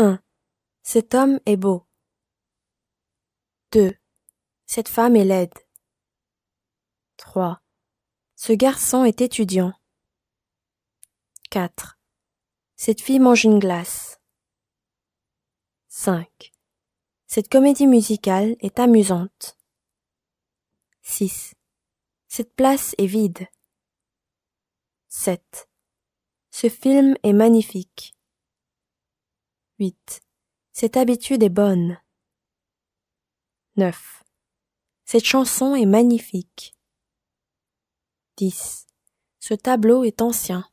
1. Cet homme est beau. 2. Cette femme est laide. 3. Ce garçon est étudiant. 4. Cette fille mange une glace. 5. Cette comédie musicale est amusante. 6. Cette place est vide. 7. Ce film est magnifique. 8. Cette habitude est bonne. 9. Cette chanson est magnifique. 10. Ce tableau est ancien.